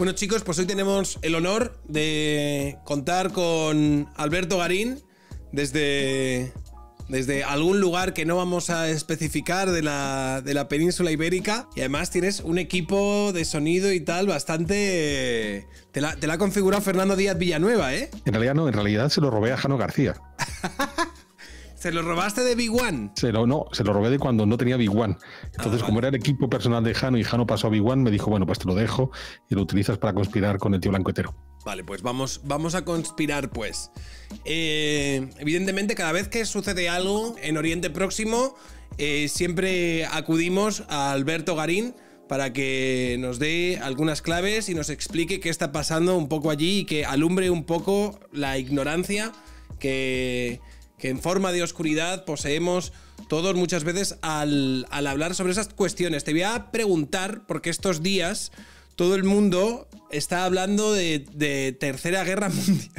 Bueno, chicos, pues hoy tenemos el honor de contar con Alberto Garín desde, desde algún lugar que no vamos a especificar de la, península ibérica. Y además tienes un equipo de sonido y tal bastante. Te la, te la ha configurado Fernando Díaz Villanueva, ¿eh? En realidad no, en realidad se lo robé a Jano García. ¿Se lo robaste de Big One? Se no, se lo robé de cuando no tenía Big One. Entonces, ah. como era el equipo personal de Jano y Jano pasó a Big One, me dijo, bueno, pues te lo dejo y lo utilizas para conspirar con el tío Hetero. Vale, pues vamos, vamos a conspirar, pues. Eh, evidentemente, cada vez que sucede algo en Oriente Próximo, eh, siempre acudimos a Alberto Garín para que nos dé algunas claves y nos explique qué está pasando un poco allí y que alumbre un poco la ignorancia que, que en forma de oscuridad poseemos todos muchas veces al, hablar sobre esas cuestiones. Te voy a preguntar, porque estos días todo el mundo está hablando de, Tercera Guerra Mundial.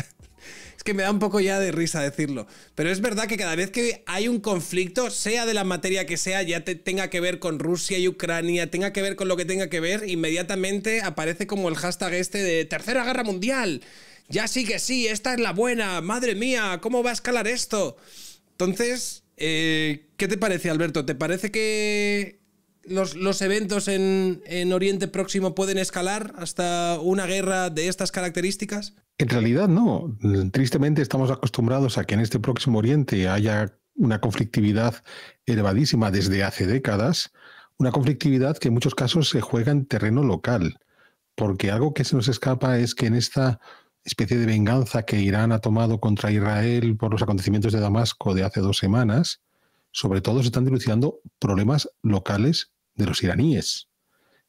Es que me da un poco ya de risa decirlo. Pero es verdad que cada vez que hay un conflicto, sea de la materia que sea, ya tenga que ver con Rusia y Ucrania, tenga que ver con lo que tenga que ver, inmediatamente aparece como el hashtag este de Tercera Guerra Mundial ya sí que sí, esta es la buena, madre mía, ¿cómo va a escalar esto? Entonces, eh, ¿qué te parece, Alberto? ¿Te parece que los, los eventos en, en, Oriente Próximo pueden escalar hasta una guerra de estas características? En realidad no. Tristemente estamos acostumbrados a que en este Próximo Oriente haya una conflictividad elevadísima desde hace décadas, una conflictividad que en muchos casos se juega en terreno local, porque algo que se nos escapa es que en esta especie de venganza que Irán ha tomado contra Israel por los acontecimientos de Damasco de hace dos semanas, sobre todo se están denunciando problemas locales de los iraníes.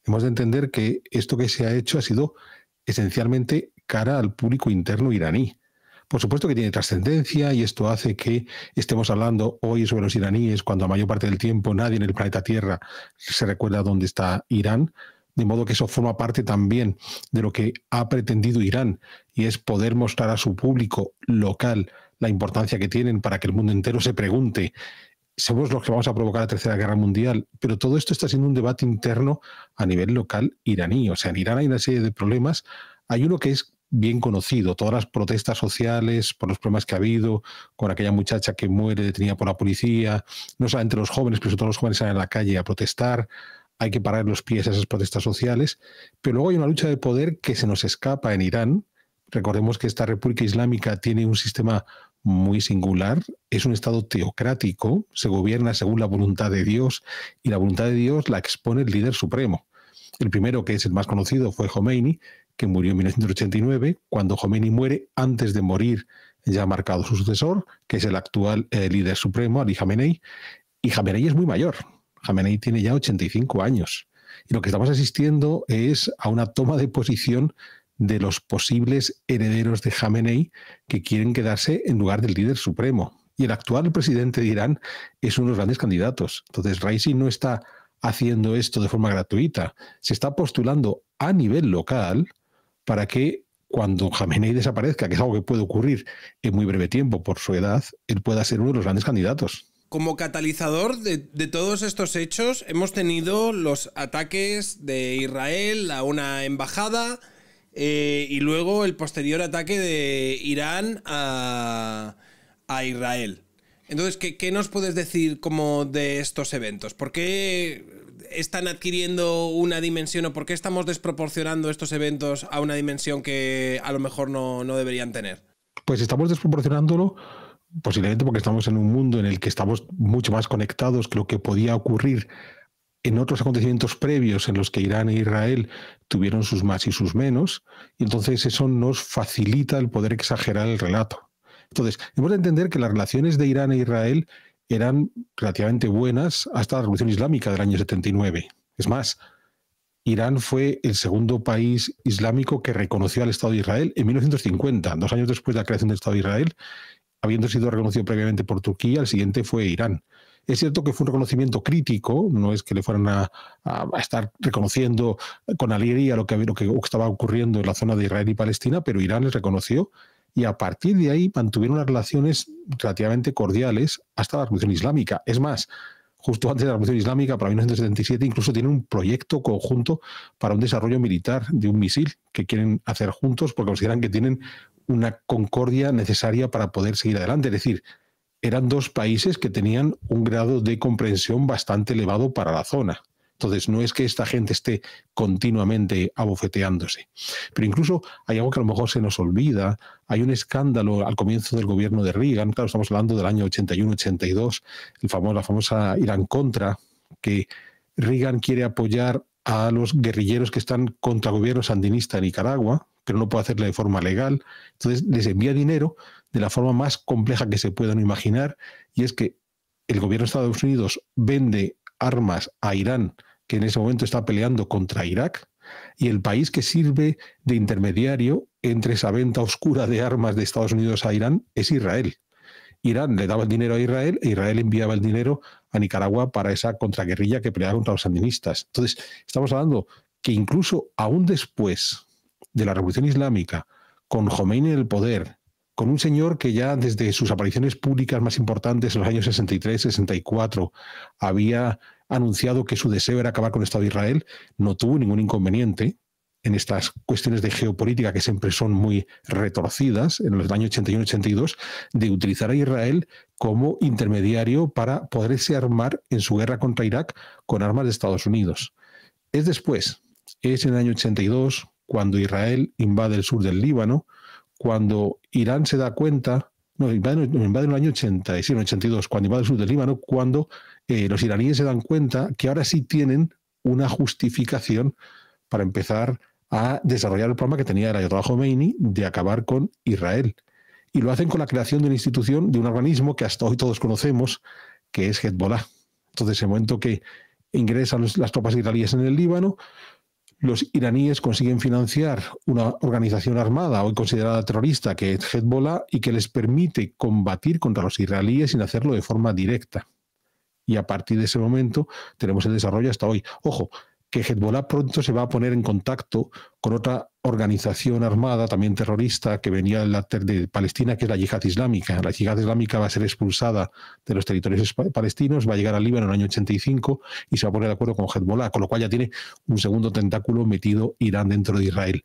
Hemos de entender que esto que se ha hecho ha sido esencialmente cara al público interno iraní. Por supuesto que tiene trascendencia y esto hace que estemos hablando hoy sobre los iraníes cuando a mayor parte del tiempo nadie en el planeta Tierra se recuerda dónde está Irán, de modo que eso forma parte también de lo que ha pretendido Irán y es poder mostrar a su público local la importancia que tienen para que el mundo entero se pregunte somos los que vamos a provocar la Tercera Guerra Mundial, pero todo esto está siendo un debate interno a nivel local iraní. O sea, en Irán hay una serie de problemas. Hay uno que es bien conocido, todas las protestas sociales por los problemas que ha habido, con aquella muchacha que muere detenida por la policía, no entre los jóvenes, pero sobre todo los jóvenes salen a la calle a protestar, hay que parar los pies a esas protestas sociales, pero luego hay una lucha de poder que se nos escapa en Irán. Recordemos que esta República Islámica tiene un sistema muy singular, es un Estado teocrático, se gobierna según la voluntad de Dios y la voluntad de Dios la expone el líder supremo. El primero, que es el más conocido, fue Khomeini, que murió en 1989. Cuando Khomeini muere, antes de morir, ya ha marcado su sucesor, que es el actual eh, líder supremo, Ali Khamenei. Y Khamenei es muy mayor, Jamenei tiene ya 85 años. Y lo que estamos asistiendo es a una toma de posición de los posibles herederos de Jamenei que quieren quedarse en lugar del líder supremo. Y el actual presidente de Irán es uno de los grandes candidatos. Entonces, Raisi no está haciendo esto de forma gratuita. Se está postulando a nivel local para que cuando Jamenei desaparezca, que es algo que puede ocurrir en muy breve tiempo por su edad, él pueda ser uno de los grandes candidatos como catalizador de, todos estos hechos hemos tenido los ataques de Israel a una embajada eh, y luego el posterior ataque de Irán a, Israel. Entonces, ¿qué, nos puedes decir como de estos eventos? ¿Por qué están adquiriendo una dimensión o por qué estamos desproporcionando estos eventos a una dimensión que a lo mejor no, no deberían tener? Pues estamos desproporcionándolo posiblemente porque estamos en un mundo en el que estamos mucho más conectados que lo que podía ocurrir en otros acontecimientos previos en los que Irán e Israel tuvieron sus más y sus menos, y entonces eso nos facilita el poder exagerar el relato. Entonces, hemos de entender que las relaciones de Irán e Israel eran relativamente buenas hasta la Revolución Islámica del año 79. Es más, Irán fue el segundo país islámico que reconoció al Estado de Israel en 1950, dos años después de la creación del Estado de Israel, habiendo sido reconocido previamente por Turquía, el siguiente fue Irán. Es cierto que fue un reconocimiento crítico, no es que le fueran a, estar reconociendo con alegría lo que, lo que estaba ocurriendo en la zona de Israel y Palestina, pero Irán les reconoció y a partir de ahí mantuvieron unas relaciones relativamente cordiales hasta la Revolución Islámica. Es más, justo antes de la Revolución Islámica, para 1977, incluso tienen un proyecto conjunto para un desarrollo militar de un misil que quieren hacer juntos porque consideran que tienen una concordia necesaria para poder seguir adelante. Es decir, eran dos países que tenían un grado de comprensión bastante elevado para la zona. Entonces, no es que esta gente esté continuamente abofeteándose. Pero incluso hay algo que a lo mejor se nos olvida hay un escándalo al comienzo del gobierno de Reagan, claro, estamos hablando del año 81-82, la famosa Irán Contra, que Reagan quiere apoyar a los guerrilleros que están contra el gobierno sandinista de Nicaragua, pero no puede hacerlo de forma legal. Entonces les envía dinero de la forma más compleja que se puedan imaginar, y es que el gobierno de Estados Unidos vende armas a Irán, que en ese momento está peleando contra Irak, y el país que sirve de intermediario entre esa venta oscura de armas de Estados Unidos a Irán es Israel. Irán le daba el dinero a Israel e Israel enviaba el dinero a Nicaragua para esa contraguerrilla que peleaba los sandinistas. Entonces, estamos hablando que incluso aún después de la Revolución Islámica, con Jomeini en el poder, con un señor que ya desde sus apariciones públicas más importantes en los años 63-64 había anunciado que su deseo era acabar con el Estado de Israel, no tuvo ningún inconveniente en estas cuestiones de geopolítica que siempre son muy retorcidas, en los años 81-82, de utilizar a Israel como intermediario para poderse armar en su guerra contra Irak con armas de Estados Unidos. Es después, es en el año 82, cuando Israel invade el sur del Líbano, cuando Irán se da cuenta no, invade, en el año 87, 82, cuando invade el sur del Líbano, cuando eh, los iraníes se dan cuenta que ahora sí tienen una justificación para empezar a desarrollar el programa que tenía el Ayatollah Khomeini de acabar con Israel. Y lo hacen con la creación de una institución, de un organismo que hasta hoy todos conocemos, que es Hezbollah. Entonces, en el momento que ingresan las tropas israelíes en el Líbano, los iraníes consiguen financiar una organización armada, hoy considerada terrorista, que es Hezbollah, y que les permite combatir contra los israelíes sin hacerlo de forma directa. Y a partir de ese momento tenemos el desarrollo hasta hoy. Ojo, que Hezbollah pronto se va a poner en contacto con otra organización armada, también terrorista, que venía de, de Palestina, que es la Yihad Islámica. La Yihad Islámica va a ser expulsada de los territorios palestinos, va a llegar al Líbano en el año 85 y se va a poner de acuerdo con Hezbollah, con lo cual ya tiene un segundo tentáculo metido Irán dentro de Israel.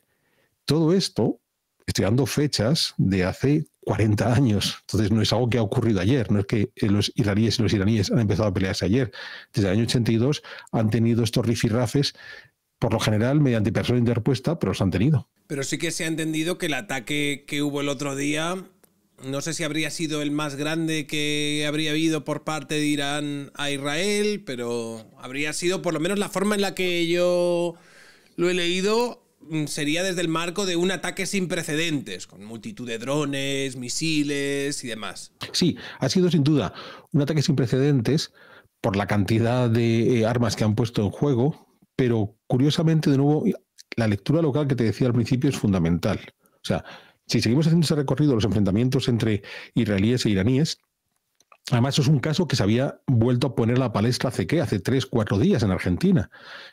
Todo esto, estoy dando fechas de hace 40 años. Entonces no es algo que ha ocurrido ayer, no es que eh, los iraníes y los iraníes han empezado a pelearse ayer. Desde el año 82 han tenido estos rifirrafes, por lo general mediante persona interpuesta, pero los han tenido. Pero sí que se ha entendido que el ataque que hubo el otro día, no sé si habría sido el más grande que habría habido por parte de Irán a Israel, pero habría sido por lo menos la forma en la que yo lo he leído Mm, sería desde el marco de un ataque sin precedentes, con multitud de drones, misiles y demás. Sí, ha sido sin duda un ataque sin precedentes por la cantidad de eh, armas que han puesto en juego, pero curiosamente, de nuevo, la lectura local que te decía al principio es fundamental. O sea, si seguimos haciendo ese recorrido, los enfrentamientos entre israelíes e iraníes, Además, es un caso que se había vuelto a poner la palestra hace qué, hace tres, cuatro días en Argentina.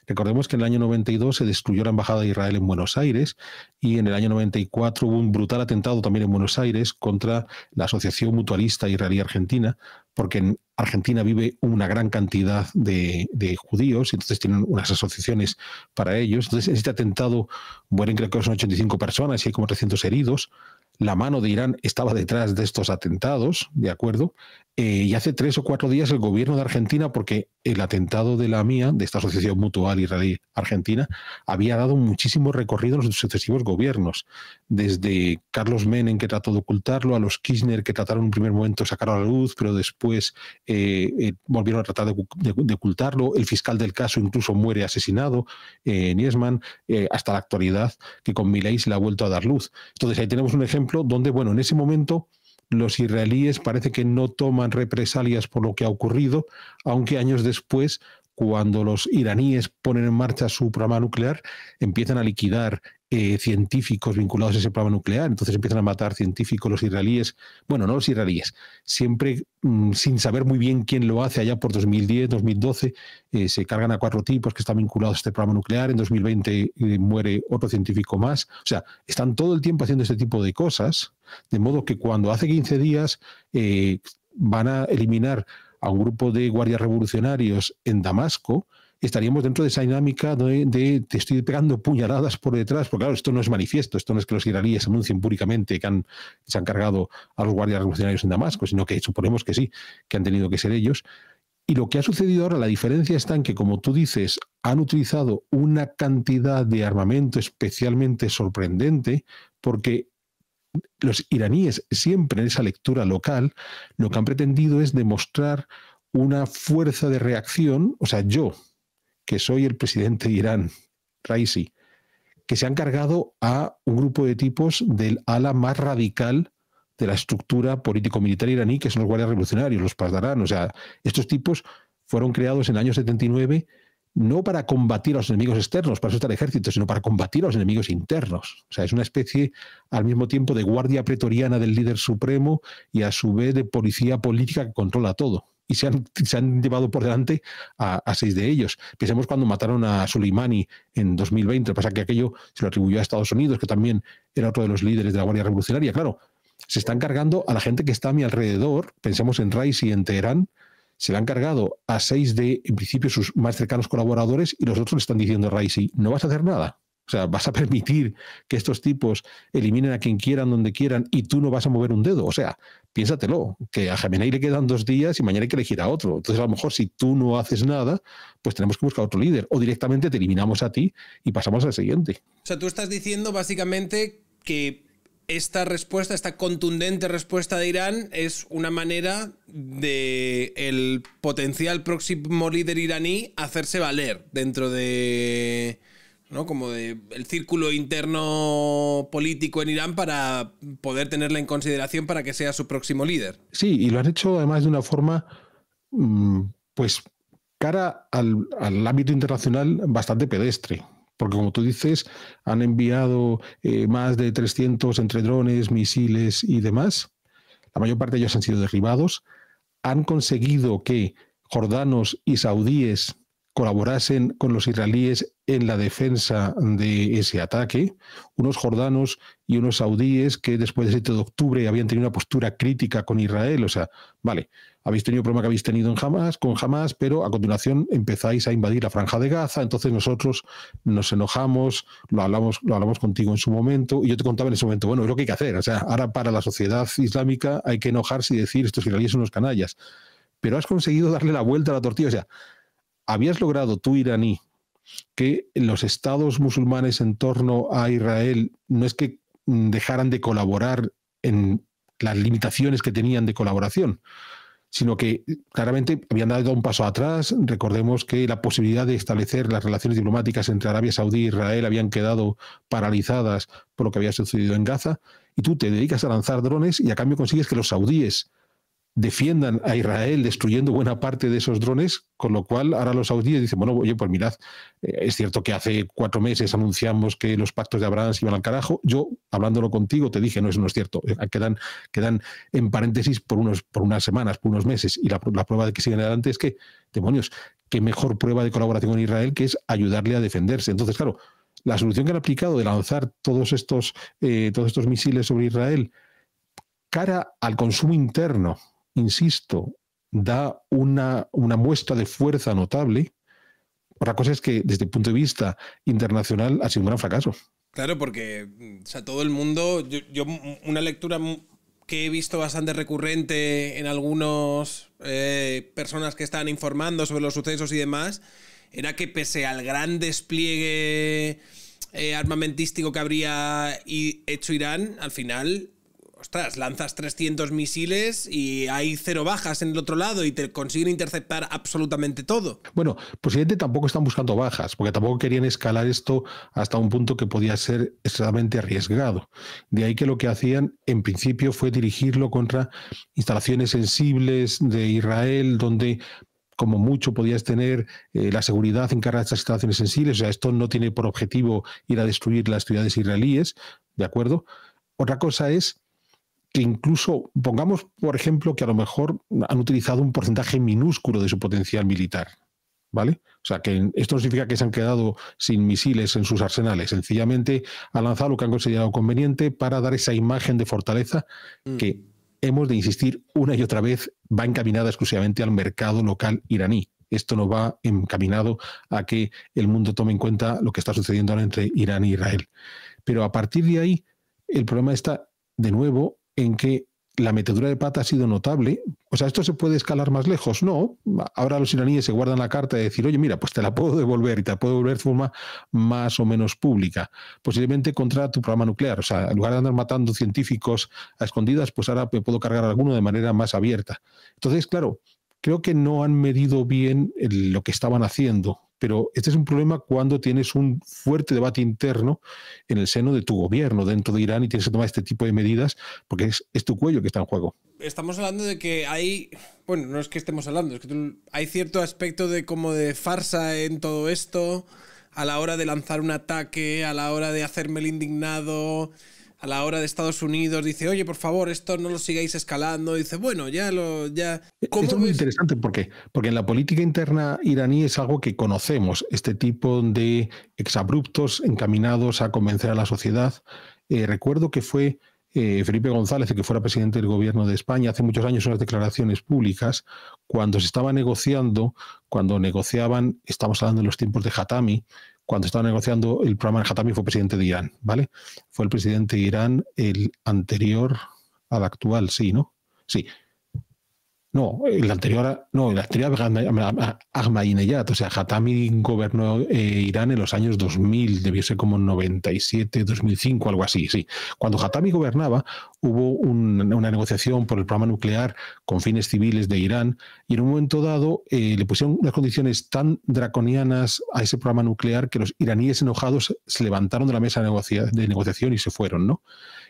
Recordemos que en el año 92 se destruyó la Embajada de Israel en Buenos Aires y en el año 94 hubo un brutal atentado también en Buenos Aires contra la Asociación Mutualista Israelí Argentina, porque en Argentina vive una gran cantidad de, de judíos, y entonces tienen unas asociaciones para ellos. Entonces, este atentado mueren creo que son 85 personas y hay como 300 heridos la mano de Irán estaba detrás de estos atentados, ¿de acuerdo? Eh, y hace tres o cuatro días el gobierno de Argentina, porque el atentado de la MIA, de esta asociación mutual israelí-argentina, había dado muchísimo recorrido en los sucesivos gobiernos, desde Carlos Menem, que trató de ocultarlo, a los Kirchner, que trataron en un primer momento de sacarlo a la luz, pero después eh, eh, volvieron a tratar de, ocultarlo, el fiscal del caso incluso muere asesinado, Niesman, hasta la actualidad, que con Milei se le ha vuelto a dar luz. Entonces ahí tenemos un ejemplo donde, bueno, en ese momento los israelíes parece que no toman represalias por lo que ha ocurrido, aunque años después, cuando los iraníes ponen en marcha su programa nuclear, empiezan a liquidar eh, científicos vinculados a ese programa nuclear. Entonces empiezan a matar científicos los israelíes, bueno, no los israelíes, siempre mm, sin saber muy bien quién lo hace, allá por 2010, 2012, eh, se cargan a cuatro tipos que están vinculados a este programa nuclear, en 2020 eh, muere otro científico más, o sea, están todo el tiempo haciendo este tipo de cosas, de modo que cuando hace 15 días van a eliminar a un grupo de guardias revolucionarios en Damasco, estaríamos dentro de esa dinámica de, te estoy pegando puñaladas por detrás, porque claro, esto no es manifiesto, esto no es que los iraníes anuncien públicamente que, han, que se han cargado a los guardias revolucionarios en Damasco, sino que suponemos que sí, que han tenido que ser ellos. Y lo que ha sucedido ahora, la diferencia está en que, como tú dices, han utilizado una cantidad de armamento especialmente sorprendente, porque los iraníes siempre en esa lectura local lo que han pretendido es demostrar una fuerza de reacción, o sea, yo, que soy el presidente de Irán, Raisi, que se han cargado a un grupo de tipos del ala más radical de la estructura político-militar iraní, que son los guardias revolucionarios, los pasdarán. O sea, estos tipos fueron creados en el año 79 no para combatir a los enemigos externos, para eso está el ejército, sino para combatir a los enemigos internos. O sea, es una especie al mismo tiempo de guardia pretoriana del líder supremo y a su vez de policía política que controla todo y se han, llevado por delante a, seis de ellos. Pensemos cuando mataron a Soleimani en 2020, lo que pasa que aquello se lo atribuyó a Estados Unidos, que también era otro de los líderes de la Guardia Revolucionaria. Claro, se están cargando a la gente que está a mi alrededor, pensemos en Raisi y en Teherán, se le han cargado a seis de, en principio, sus más cercanos colaboradores y los otros le están diciendo a Raisi, no vas a hacer nada. O sea, vas a permitir que estos tipos eliminen a quien quieran, donde quieran, y tú no vas a mover un dedo. O sea, piénsatelo, que a Jamenei le quedan dos días y mañana hay que elegir a otro. Entonces, a lo mejor si tú no haces nada, pues tenemos que buscar otro líder. O directamente te eliminamos a ti y pasamos al siguiente. O sea, tú estás diciendo básicamente que esta respuesta, esta contundente respuesta de Irán es una manera de el potencial próximo líder iraní hacerse valer dentro de como de el círculo interno político en Irán para poder tenerla en consideración para que sea su próximo líder. Sí, y lo han hecho además de una forma, mm, pues, cara al, ámbito internacional bastante pedestre. Porque como tú dices, han enviado eh, más de 300 entre drones, misiles y demás. La mayor parte de ellos han sido derribados. Han conseguido que jordanos y saudíes colaborasen con los israelíes en la defensa de ese ataque, unos jordanos y unos saudíes que después del 7 de octubre habían tenido una postura crítica con Israel, o sea, vale, habéis tenido el problema que habéis tenido en con Hamas, pero a continuación empezáis a invadir la franja de Gaza, entonces nosotros nos enojamos, lo hablamos, lo hablamos contigo en su momento, y yo te contaba en ese momento, bueno, es lo que hay que hacer, o sea, ahora para la sociedad islámica hay que enojarse y decir, estos israelíes son unos canallas, pero has conseguido darle la vuelta a la tortilla, o sea, habías logrado tú iraní que los estados musulmanes en torno a Israel no es que mm, dejaran de colaborar en las limitaciones que tenían de colaboración, sino que claramente habían dado un paso atrás. Recordemos que la posibilidad de establecer las relaciones diplomáticas entre Arabia Saudí e Israel habían quedado paralizadas por lo que había sucedido en Gaza, y tú te dedicas a lanzar drones y a cambio consigues que los saudíes defiendan a Israel destruyendo buena parte de esos drones, con lo cual ahora los saudíes dicen, bueno, oye, pues mirad, eh, es cierto que hace cuatro meses anunciamos que los pactos de Abraham se iban al carajo, yo hablándolo contigo te dije, no, eso no es cierto, eh, quedan, quedan en paréntesis por, unos, por unas semanas, por unos meses, y la, prueba de que siguen adelante es que, demonios, qué mejor prueba de colaboración con Israel que es ayudarle a defenderse. Entonces, claro, la solución que han aplicado de lanzar todos estos, eh, todos estos misiles sobre Israel cara al consumo interno, insisto, da una, una muestra de fuerza notable. Otra cosa es que desde el punto de vista internacional ha sido un gran fracaso. Claro, porque mm, todo el mundo, yo, mm, una lectura mm, que he visto bastante recurrente en algunas eh, personas que están informando sobre los sucesos y demás, era que pese al gran despliegue eh, armamentístico que habría hecho Irán, al final ostras, lanzas 300 misiles y hay cero bajas en el otro lado y te consiguen interceptar absolutamente todo. Bueno, posiblemente tampoco están buscando bajas, porque tampoco querían escalar esto hasta un punto que podía ser extremadamente arriesgado. De ahí que lo que hacían en principio fue dirigirlo contra instalaciones sensibles de Israel, donde como mucho podías tener eh, la seguridad en cara a estas instalaciones sensibles. O sea, esto no tiene por objetivo ir a destruir las ciudades israelíes, ¿de acuerdo? Otra cosa es que incluso, pongamos por ejemplo que a lo mejor han utilizado un porcentaje minúsculo de su potencial militar, ¿vale? O sea, que esto no significa que se han quedado sin misiles en sus arsenales, sencillamente han lanzado lo que han considerado conveniente para dar esa imagen de fortaleza mm. que hemos de insistir una y otra vez, va encaminada exclusivamente al mercado local iraní. Esto no va encaminado a que el mundo tome en cuenta lo que está sucediendo ahora entre Irán e Israel. Pero a partir de ahí, el problema está de nuevo en que la metedura de pata ha sido notable. O sea, ¿esto se puede escalar más lejos? No. Ahora los iraníes se guardan la carta de decir, oye, mira, pues te la puedo devolver y te la puedo devolver de forma más o menos pública. Posiblemente contra tu programa nuclear. O sea, en lugar de andar matando científicos a escondidas, pues ahora puedo cargar alguno de manera más abierta. Entonces, claro, creo que no han medido bien lo que estaban haciendo pero este es un problema cuando tienes un fuerte debate interno en el seno de tu gobierno dentro de Irán y tienes que tomar este tipo de medidas porque es, tu cuello que está en juego. Estamos hablando de que hay, bueno, no es que estemos hablando, es que hay cierto aspecto de como de farsa en todo esto a la hora de lanzar un ataque, a la hora de hacerme el indignado a la hora de Estados Unidos dice, oye, por favor, esto no lo sigáis escalando. Dice, bueno, ya lo. Ya... E-, esto es muy interesante porque, porque en la política interna iraní es algo que conocemos, este tipo de exabruptos encaminados a convencer a la sociedad. Eh, recuerdo que fue eh, Felipe González, el que fuera presidente del gobierno de España, hace muchos años las declaraciones públicas, cuando se estaba negociando, cuando negociaban, estamos hablando de los tiempos de Hatami, cuando estaba negociando el programa en Hatami fue presidente de Irán, ¿vale? Fue el presidente de Irán el anterior al actual, sí, ¿no? Sí, no, el anterior, no, el anterior Ahmadinejad, o sea, Hatami gobernó eh, Irán en los años 2000, debió ser como 97, 2005, algo así, sí. Cuando Hatami gobernaba, hubo una negociación por el programa nuclear con fines civiles de Irán y en un momento dado eh, le pusieron unas condiciones tan draconianas a ese programa nuclear que los iraníes enojados se levantaron de la mesa de negociación y se fueron, ¿no?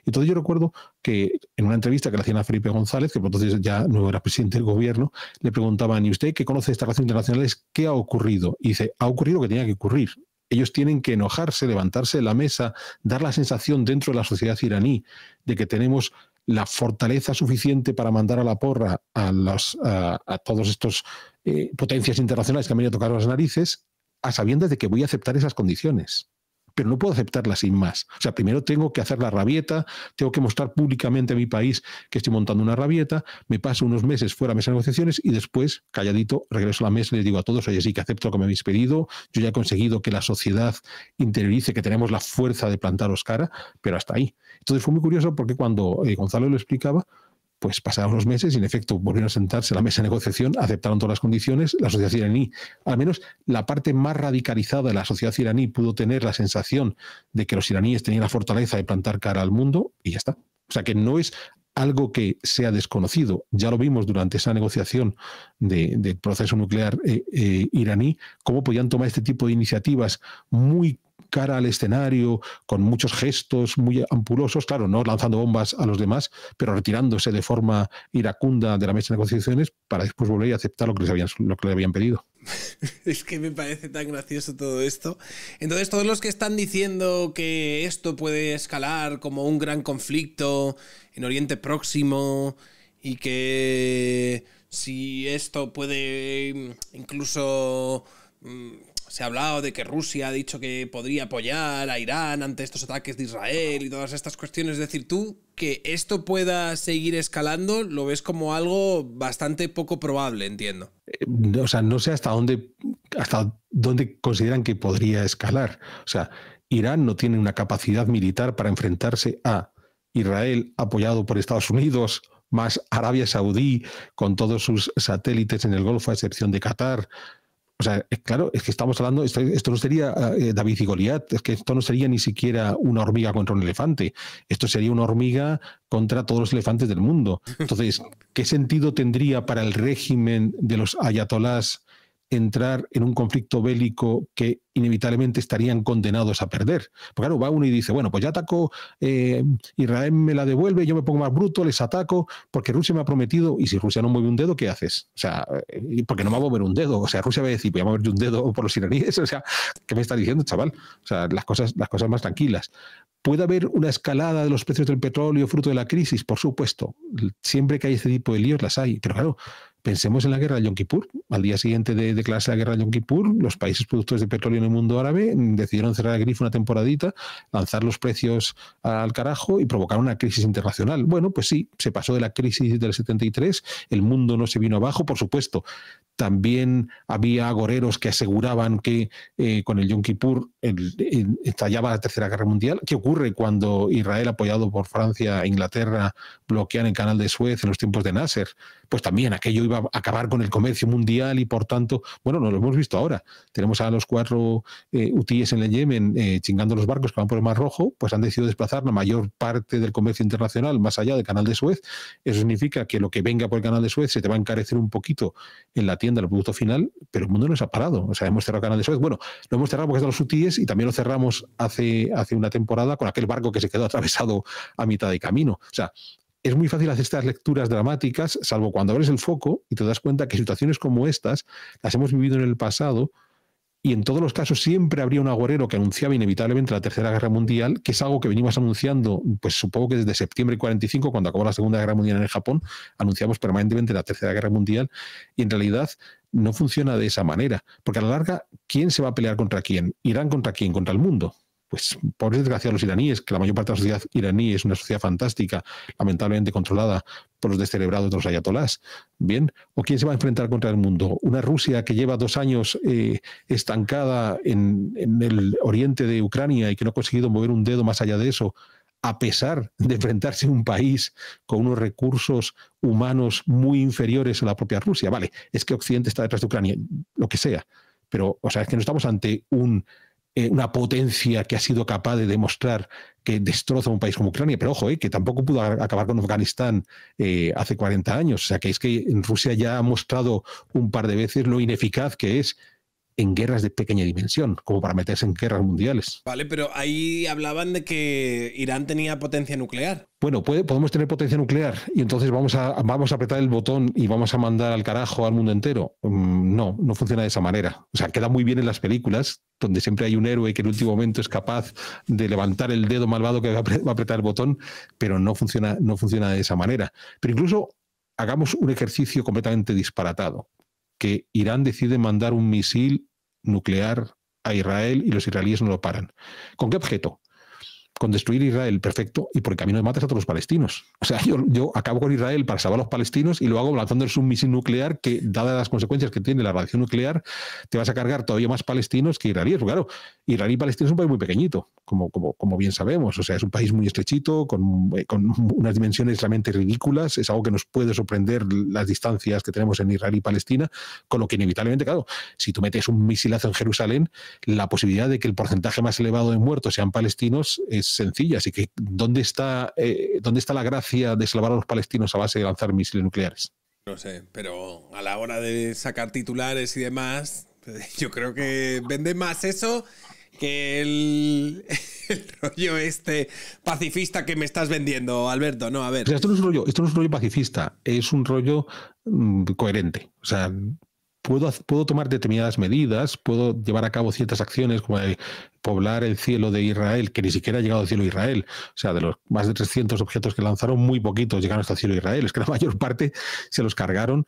Entonces yo recuerdo que en una entrevista que le hacían a Felipe González, que por entonces ya no era presidente del gobierno, le preguntaban, ¿y usted que conoce estas relaciones internacionales, qué ha ocurrido? Y dice, ha ocurrido lo que tenía que ocurrir. Ellos tienen que enojarse, levantarse de la mesa, dar la sensación dentro de la sociedad iraní de que tenemos la fortaleza suficiente para mandar a la porra a, a, todos estos eh, potencias internacionales que han venido a tocar las narices, a sabiendas de que voy a aceptar esas condiciones pero no puedo aceptarla sin más. O sea, primero tengo que hacer la rabieta, tengo que mostrar públicamente a mi país que estoy montando una rabieta, me paso unos meses fuera de de negociaciones y después, calladito, regreso a la mesa y les digo a todos, oye, sí que acepto lo que me habéis pedido, yo ya he conseguido que la sociedad interiorice que tenemos la fuerza de plantaros cara, pero hasta ahí. Entonces fue muy curioso porque cuando eh, Gonzalo lo explicaba, pues pasaron los meses y en efecto volvieron a sentarse a la mesa de negociación, aceptaron todas las condiciones. La sociedad iraní, al menos la parte más radicalizada de la sociedad iraní, pudo tener la sensación de que los iraníes tenían la fortaleza de plantar cara al mundo y ya está. O sea que no es algo que sea desconocido. Ya lo vimos durante esa negociación del de proceso nuclear eh, eh, iraní, cómo podían tomar este tipo de iniciativas muy cara al escenario, con muchos gestos muy ampulosos, claro, no lanzando bombas a los demás, pero retirándose de forma iracunda de la mesa de negociaciones para después volver y aceptar lo que, les lo que le habían pedido. es que me parece tan gracioso todo esto. Entonces, todos los que están diciendo que esto puede escalar como un gran conflicto en Oriente Próximo y que si esto puede mm, incluso mm, se ha hablado de que Rusia ha dicho que podría apoyar a Irán ante estos ataques de Israel y todas estas cuestiones. Es decir, tú que esto pueda seguir escalando lo ves como algo bastante poco probable, entiendo. Eh, o sea, no sé hasta dónde, hasta dónde consideran que podría escalar. O sea, Irán no tiene una capacidad militar para enfrentarse a Israel apoyado por Estados Unidos, más Arabia Saudí con todos sus satélites en el Golfo, a excepción de Qatar. O sea, claro, es que estamos hablando, esto, no sería eh, David y Goliat, es que esto no sería ni siquiera una hormiga contra un elefante, esto sería una hormiga contra todos los elefantes del mundo. Entonces, ¿qué sentido tendría para el régimen de los ayatolás entrar en un conflicto bélico que inevitablemente estarían condenados a perder. Porque claro, va uno y dice, bueno, pues ya ataco, eh, Israel me la devuelve, yo me pongo más bruto, les ataco, porque Rusia me ha prometido, y si Rusia no mueve un dedo, ¿qué haces? O sea, eh, porque no me va a mover un dedo, o sea, Rusia va a decir, voy a mover un dedo por los iraníes, o sea, ¿qué me está diciendo, chaval? O sea, las cosas, las cosas más tranquilas. ¿Puede haber una escalada de los precios del petróleo fruto de la crisis? Por supuesto. Siempre que hay este tipo de líos las hay. Pero claro, Pensemos en la guerra de Yom Kippur. Al día siguiente de declararse la guerra de Yom Kippur, los países productores de petróleo en el mundo árabe decidieron cerrar el grifo una temporadita, lanzar los precios al carajo y provocar una crisis internacional. Bueno, pues sí, se pasó de la crisis del 73, el mundo no se vino abajo, por supuesto también había agoreros que aseguraban que eh, con el Yom Kippur el, estallaba la Tercera Guerra Mundial. ¿Qué ocurre cuando Israel, apoyado por Francia e Inglaterra, bloquean el canal de Suez en los tiempos de Nasser? Pues también aquello iba a acabar con el comercio mundial y, por tanto, bueno, no lo hemos visto ahora. Tenemos a los cuatro eh, en el Yemen eh, chingando los barcos que van por el Mar Rojo, pues han decidido desplazar la mayor parte del comercio internacional más allá del canal de Suez. Eso significa que lo que venga por el canal de Suez se te va a encarecer un poquito en la del producto final, pero el mundo se ha parado. O sea, hemos cerrado canal de Bueno, lo hemos cerrado porque de los sutiles y también lo cerramos hace, hace una temporada con aquel barco que se quedó atravesado a mitad de camino. O sea, es muy fácil hacer estas lecturas dramáticas, salvo cuando abres el foco y te das cuenta que situaciones como estas las hemos vivido en el pasado y en todos los casos siempre habría un aguerrero que anunciaba inevitablemente la Tercera Guerra Mundial, que es algo que venimos anunciando, pues supongo que desde septiembre 45, cuando acabó la Segunda Guerra Mundial en Japón, anunciamos permanentemente la Tercera Guerra Mundial, y en realidad no funciona de esa manera, porque a la larga, ¿quién se va a pelear contra quién? Irán contra quién, contra el mundo pues por desgracia los iraníes, que la mayor parte de la sociedad iraní es una sociedad fantástica, lamentablemente controlada por los descelebrados de los ayatolás. Bien, ¿o quién se va a enfrentar contra el mundo? ¿Una Rusia que lleva dos años eh, estancada en, en el oriente de Ucrania y que no ha conseguido mover un dedo más allá de eso? a pesar de enfrentarse a un país con unos recursos humanos muy inferiores a la propia Rusia. Vale, es que Occidente está detrás de Ucrania, lo que sea. Pero, o sea, es que no estamos ante un eh, una potencia que ha sido capaz de demostrar que destroza un país como Ucrania, pero ojo, eh, que tampoco pudo acabar con Afganistán eh, hace 40 años. O sea, que es que Rusia ya ha mostrado un par de veces lo ineficaz que es en guerras de pequeña dimensión, como para meterse en guerras mundiales. Vale, pero ahí hablaban de que Irán tenía potencia nuclear. Bueno, podemos tener potencia nuclear y entonces vamos a, vamos a apretar el botón y vamos a mandar al carajo al mundo entero. Mm, no, no funciona de esa manera. O sea, queda muy bien en las películas, donde siempre hay un héroe que en el último momento es capaz de levantar el dedo malvado que va a apretar el botón, pero no funciona, no funciona de esa manera. Pero incluso hagamos un ejercicio completamente disparatado que Irán decide mandar un misil nuclear a Israel y los israelíes no lo paran. ¿Con qué objeto? con destruir Israel, perfecto, y por el camino de matas a todos los palestinos. O sea, yo, yo, acabo con Israel para salvar a los palestinos y lo hago lanzándoles un misil nuclear que, dadas las consecuencias que tiene la radiación nuclear, te vas a cargar todavía más palestinos que israelíes. Claro, Israel y Palestina es un país muy pequeñito, como, como, como bien sabemos. O sea, es un país muy estrechito, con, eh, con unas dimensiones realmente ridículas. Es algo que nos puede sorprender las distancias que tenemos en Israel y Palestina, con lo que inevitablemente, claro, si tú metes un misilazo en Jerusalén, la posibilidad de que el porcentaje más elevado de muertos sean palestinos es sencillas. sencilla. que, ¿dónde está, eh, ¿dónde está la gracia de salvar a los palestinos a base de lanzar misiles nucleares? No sé, pero a la hora de sacar titulares y demás, yo creo que vende más eso que el, rollo este pacifista que me estás vendiendo, Alberto. No, a ver. esto no es un rollo, esto no es rollo pacifista, es un rollo mm, coherente. O sea, puedo, tomar determinadas medidas, puedo llevar a cabo ciertas acciones como el poblar el cielo de Israel, que ni siquiera ha llegado al cielo de Israel. O sea, de los más de 300 objetos que lanzaron, muy poquitos llegaron hasta el cielo de Israel. Es que la mayor parte se los cargaron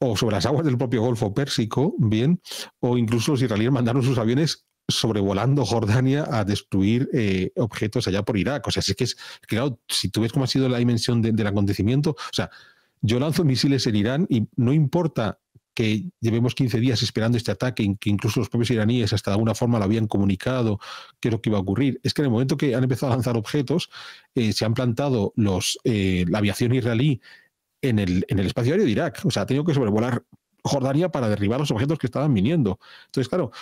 o sobre las aguas del propio Golfo Pérsico, bien, o incluso los israelíes mandaron sus aviones sobrevolando Jordania a destruir eh, objetos allá por Irak. O sea, es que es, claro, si tú ves cómo ha sido la dimensión del acontecimiento, o sea, yo lanzo misiles en Irán y no importa que llevemos 15 días esperando este ataque, que incluso los propios iraníes hasta de alguna forma lo habían comunicado, que es lo que iba a ocurrir. Es que en el momento que han empezado a lanzar objetos, eh, se han plantado los, eh, la aviación israelí en el, en el espacio aéreo de Irak. O sea, ha tenido que sobrevolar Jordania para derribar los objetos que estaban viniendo. Entonces, claro,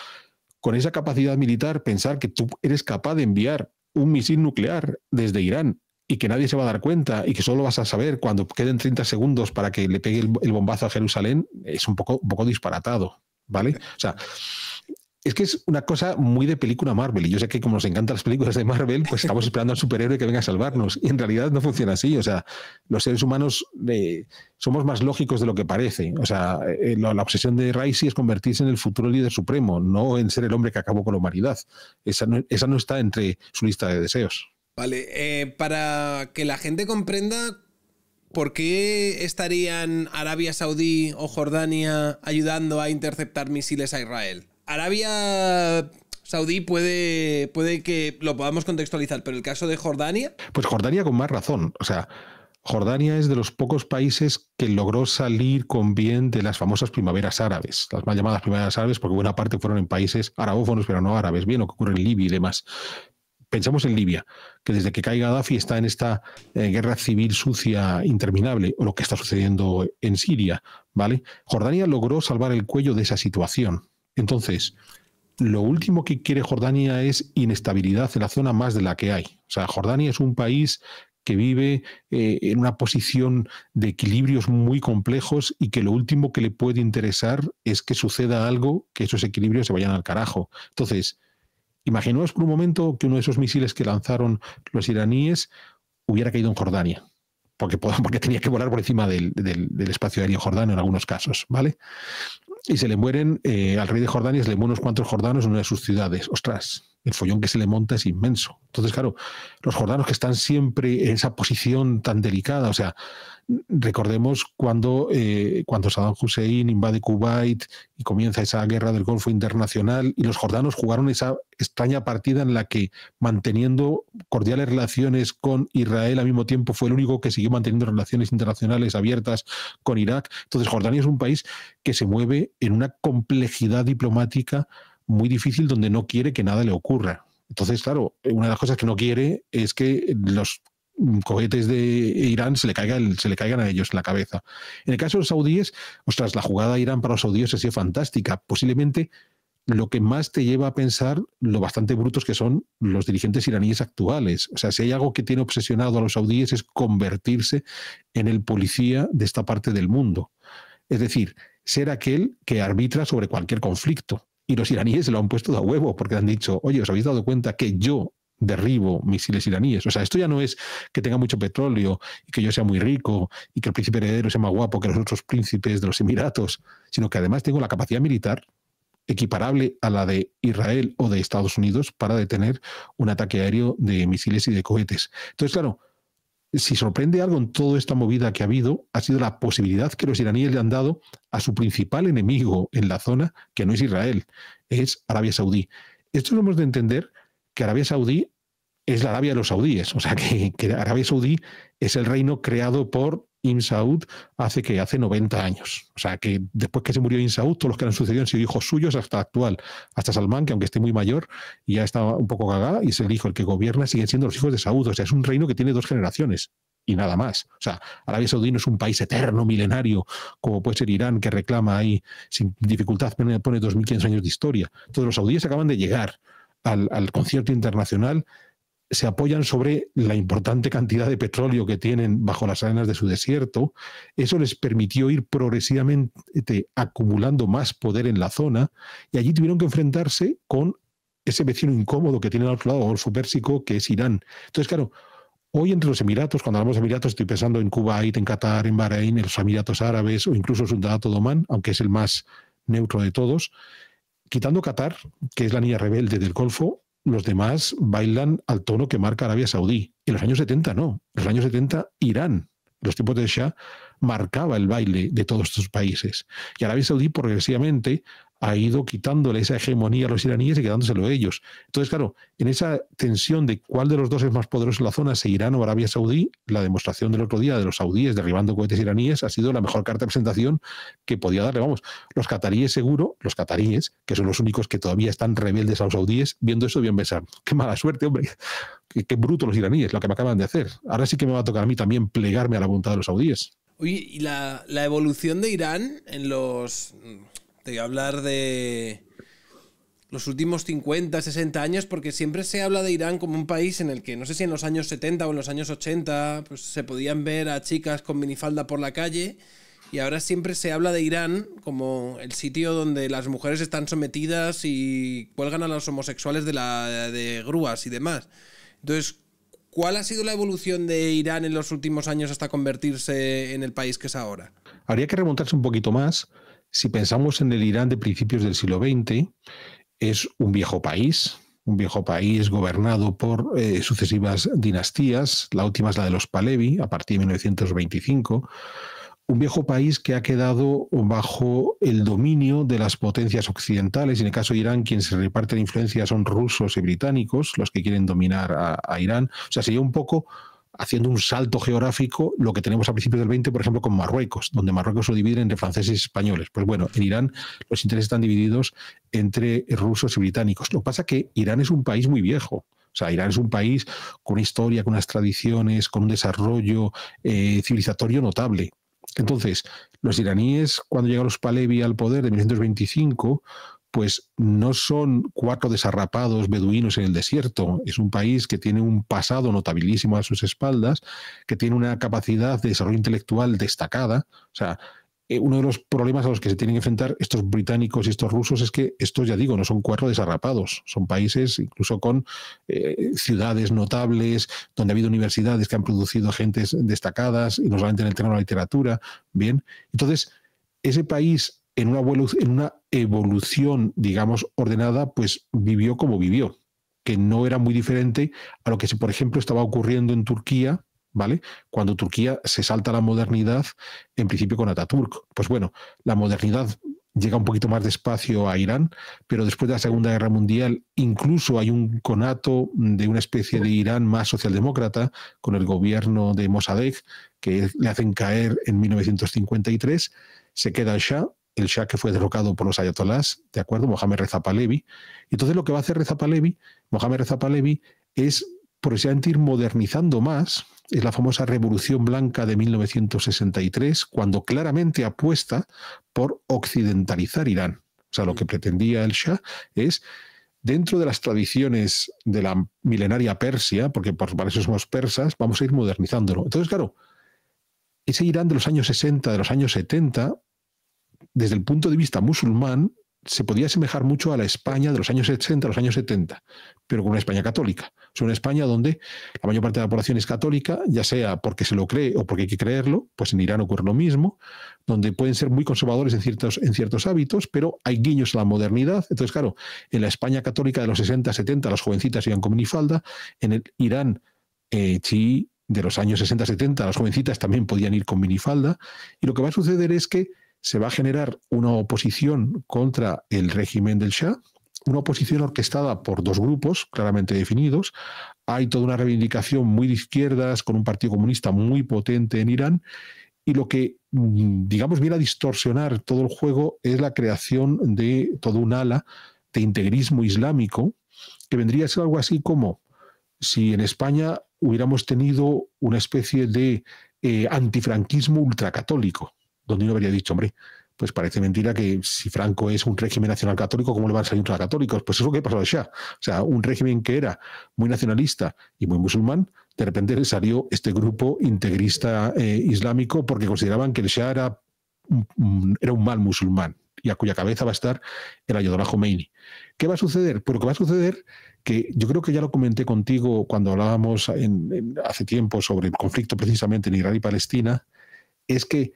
con esa capacidad militar, pensar que tú eres capaz de enviar un misil nuclear desde Irán y que nadie se va a dar cuenta y que solo vas a saber cuando queden 30 segundos para que le pegue el, bombazo a Jerusalén, es un poco, un poco disparatado, ¿vale? O sea, es que es una cosa muy de película Marvel. Y yo sé que como nos encantan las películas de Marvel, pues estamos esperando al superhéroe que venga a salvarnos. Y en realidad no funciona así. O sea, los seres humanos eh, somos más lógicos de lo que parece. O sea, eh, la, obsesión de si es convertirse en el futuro líder supremo, no en ser el hombre que acabó con la humanidad. Esa esa no está entre su lista de deseos. Vale, eh, para que la gente comprenda por qué estarían Arabia Saudí o Jordania ayudando a interceptar misiles a Israel. Arabia Saudí puede, puede que lo podamos contextualizar, pero el caso de Jordania. Pues Jordania con más razón. O sea, Jordania es de los pocos países que logró salir con bien de las famosas primaveras árabes, las más llamadas primaveras árabes, porque buena parte fueron en países arabófonos, pero no árabes, bien lo que ocurre en Libia y demás. Pensamos en Libia, que desde que cae Gaddafi está en esta eh, guerra civil sucia interminable, o lo que está sucediendo en Siria, ¿vale? Jordania logró salvar el cuello de esa situación. Entonces, lo último que quiere Jordania es inestabilidad en la zona más de la que hay. O sea, Jordania es un país que vive eh, en una posición de equilibrios muy complejos y que lo último que le puede interesar es que suceda algo, que esos equilibrios se vayan al carajo. Entonces, Imaginaos por un momento que uno de esos misiles que lanzaron los iraníes hubiera caído en Jordania, porque, porque tenía que volar por encima del, espacio aéreo jordano en algunos casos, ¿vale? Y se le mueren, eh, al rey de Jordania se le mueren unos cuantos jordanos en una de sus ciudades. Ostras, el follón que se le monta es inmenso. Entonces, claro, los jordanos que están siempre en esa posición tan delicada, o sea, recordemos cuando, eh, cuando Saddam Hussein invade Kuwait y comienza esa guerra del Golfo Internacional y los jordanos jugaron esa extraña partida en la que manteniendo cordiales relaciones con Israel al mismo tiempo fue el único que siguió manteniendo relaciones internacionales abiertas con Irak. Entonces Jordania es un país que se mueve en una complejidad diplomática muy difícil donde no quiere que nada le ocurra. Entonces, claro, una de las cosas que no quiere es que los mm, cohetes de Irán se le, caiga se le caigan a ellos en la cabeza. En el caso de los saudíes, ostras, la jugada de Irán para los saudíes ha sido fantástica. Posiblemente lo que más te lleva a pensar lo bastante brutos que son los dirigentes iraníes actuales. O sea, si hay algo que tiene obsesionado a los saudíes es convertirse en el policía de esta parte del mundo. Es decir, ser aquel que arbitra sobre cualquier conflicto. Y los iraníes se lo han puesto de a huevo porque han dicho, oye, ¿os habéis dado cuenta que yo derribo misiles iraníes? O sea, esto ya no es que tenga mucho petróleo y que yo sea muy rico y que el príncipe heredero sea más guapo que los otros príncipes de los Emiratos, sino que además tengo la capacidad militar equiparable a la de Israel o de Estados Unidos para detener un ataque aéreo de misiles y de cohetes. Entonces, claro, si sorprende algo en toda esta movida que ha habido, ha sido la posibilidad que los iraníes le han dado a su principal enemigo en la zona, que no es Israel, es Arabia Saudí. Esto lo hemos de entender que Arabia Saudí es la Arabia de los saudíes, o sea que, que Arabia Saudí es el reino creado por Saud hace que hace 90 años. O sea, que después que se murió Insaud, todos los que han sucedido han sido hijos suyos hasta actual, hasta Salman que aunque esté muy mayor, ya está un poco cagada y es el hijo el que gobierna, siguen siendo los hijos de Saud. O sea, es un reino que tiene dos generaciones y nada más. O sea, Arabia Saudí no es un país eterno, milenario, como puede ser Irán, que reclama ahí sin dificultad, pone 2.500 años de historia. Todos los saudíes acaban de llegar al, al concierto internacional se apoyan sobre la importante cantidad de petróleo que tienen bajo las arenas de su desierto. Eso les permitió ir progresivamente acumulando más poder en la zona y allí tuvieron que enfrentarse con ese vecino incómodo que tienen al otro lado, el Golfo Pérsico, que es Irán. Entonces, claro, hoy entre los Emiratos, cuando hablamos de Emiratos, estoy pensando en Kuwait, en Qatar, en Bahrein, en los Emiratos Árabes o incluso el Sultanato de aunque es el más neutro de todos. Quitando Qatar, que es la niña rebelde del Golfo, los demás bailan al tono que marca Arabia Saudí. En los años 70 no. En los años 70 Irán, los tiempos de Shah, marcaba el baile de todos estos países. Y Arabia Saudí progresivamente ha ido quitándole esa hegemonía a los iraníes y quedándoselo ellos. Entonces, claro, en esa tensión de cuál de los dos es más poderoso en la zona, si Irán o Arabia Saudí, la demostración del otro día de los saudíes derribando cohetes iraníes ha sido la mejor carta de presentación que podía darle. Vamos, los cataríes seguro, los cataríes, que son los únicos que todavía están rebeldes a los saudíes, viendo eso bien pensar, qué mala suerte, hombre, qué, qué bruto los iraníes, lo que me acaban de hacer. Ahora sí que me va a tocar a mí también plegarme a la voluntad de los saudíes y la, evolución de Irán en los. Te hablar de los últimos 50, 60 años, porque siempre se habla de Irán como un país en el que, no sé si en los años 70 o en los años 80, pues se podían ver a chicas con minifalda por la calle, y ahora siempre se habla de Irán como el sitio donde las mujeres están sometidas y cuelgan a los homosexuales de, la, de grúas y demás. Entonces, ¿Cuál ha sido la evolución de Irán en los últimos años hasta convertirse en el país que es ahora? Habría que remontarse un poquito más. Si pensamos en el Irán de principios del siglo XX, es un viejo país, un viejo país gobernado por eh, sucesivas dinastías. La última es la de los Palevi, a partir de 1925 un viejo país que ha quedado bajo el dominio de las potencias occidentales. En el caso de Irán, quien se reparte la influencia son rusos y británicos, los que quieren dominar a, Irán. O sea, sería un poco haciendo un salto geográfico lo que tenemos a principios del 20, por ejemplo, con Marruecos, donde Marruecos lo divide entre franceses y españoles. Pues bueno, en Irán los intereses están divididos entre rusos y británicos. Lo que pasa es que Irán es un país muy viejo. O sea, Irán es un país con historia, con unas tradiciones, con un desarrollo eh, civilizatorio notable. Entonces, los iraníes, cuando llegan los Palevi al poder en 1925, pues no son cuatro desarrapados beduinos en el desierto. Es un país que tiene un pasado notabilísimo a sus espaldas, que tiene una capacidad de desarrollo intelectual destacada. O sea, eh, uno de los problemas a los que se tienen que enfrentar estos británicos y estos rusos es que estos, ya digo, no son cuatro desarrapados, son países incluso con eh, ciudades notables, donde ha habido universidades que han producido gentes destacadas, y no solamente en el tema de la literatura, bien. Entonces, ese país en una, en una evolución, digamos, ordenada, pues vivió como vivió, que no era muy diferente a lo que, por ejemplo, estaba ocurriendo en Turquía ¿vale? Cuando Turquía se salta a la modernidad, en principio con Ataturk. Pues bueno, la modernidad llega un poquito más despacio a Irán, pero después de la Segunda Guerra Mundial incluso hay un conato de una especie de Irán más socialdemócrata con el gobierno de Mossadegh, que le hacen caer en 1953, se queda el Shah, el Shah que fue derrocado por los ayatolás, ¿de acuerdo? Mohamed Reza Pahlavi. Entonces lo que va a hacer Reza Pahlavi, Mohamed Reza Pahlavi, es Procesivamente ir modernizando más. Es la famosa Revolución Blanca de 1963, cuando claramente apuesta por occidentalizar Irán. O sea, lo que pretendía el Shah es dentro de las tradiciones de la milenaria Persia, porque para eso somos persas, vamos a ir modernizándolo. Entonces, claro, ese Irán de los años 60, de los años 70, desde el punto de vista musulmán, se podía asemejar mucho a la España de los años 60 los años 70, pero con una España católica. Es una España donde la mayor parte de la población es católica, ya sea porque se lo cree o porque hay que creerlo, pues en Irán ocurre lo mismo, donde pueden ser muy conservadores en ciertos, en ciertos hábitos, pero hay guiños a la modernidad. Entonces, claro, en la España católica de los 60, 70, las jovencitas iban con minifalda, en el Irán eh, de los años 60, 70, las jovencitas también podían ir con minifalda, y lo que va a suceder es que se va a generar una oposición contra el régimen del Shah, una oposición orquestada por dos grupos claramente definidos. Hay toda una reivindicación muy de izquierdas con un partido comunista muy potente en Irán y lo que, mm, digamos, viene a distorsionar todo el juego es la creación de todo un ala de integrismo islámico que vendría a ser algo así como si en España hubiéramos tenido una especie de eh, antifranquismo ultracatólico donde uno habría dicho, hombre, pues parece mentira que si Franco es un régimen nacional católico, ¿cómo le van a salir los católicos? Pues eso es lo que pasó al Shah. O sea, un régimen que era muy nacionalista y muy musulmán, de repente le salió este grupo integrista eh, islámico porque consideraban que el Shah era, un mal musulmán y a cuya cabeza va a estar el Ayatollah Khomeini. ¿Qué va a suceder? Pues lo que va a suceder, que yo creo que ya lo comenté contigo cuando hablábamos hace tiempo sobre el conflicto precisamente en Israel y Palestina, es que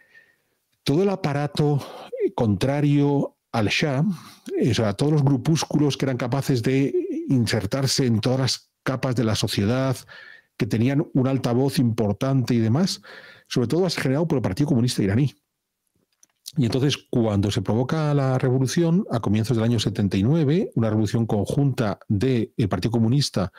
todo el aparato contrario al Shah, eh, o sea, todos los grupúsculos que eran capaces de insertarse en todas las capas de la sociedad, que tenían un altavoz importante y demás, sobre todo es generado por el Partido Comunista Iraní. Y entonces, cuando se provoca la revolución, a comienzos del año 79, una revolución conjunta del eh, Partido Comunista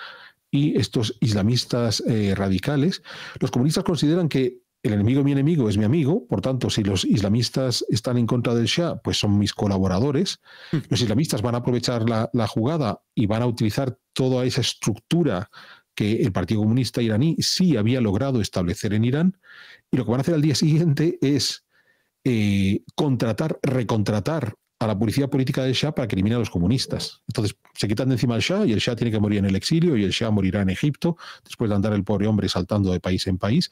y estos islamistas eh, radicales, los comunistas consideran que el enemigo mi enemigo es mi amigo, por tanto, si los islamistas están en contra del Shah, pues son mis colaboradores. Hmm. Los islamistas van a aprovechar la, jugada y van a utilizar toda esa estructura que el Partido Comunista iraní sí había logrado establecer en Irán, y lo que van a hacer al día siguiente es eh, contratar, recontratar a la policía política del Shah para que elimine a los comunistas. Entonces se quitan de encima al Shah y el Shah tiene que morir en el exilio y el Shah morirá en Egipto después de andar el pobre hombre saltando de país en país.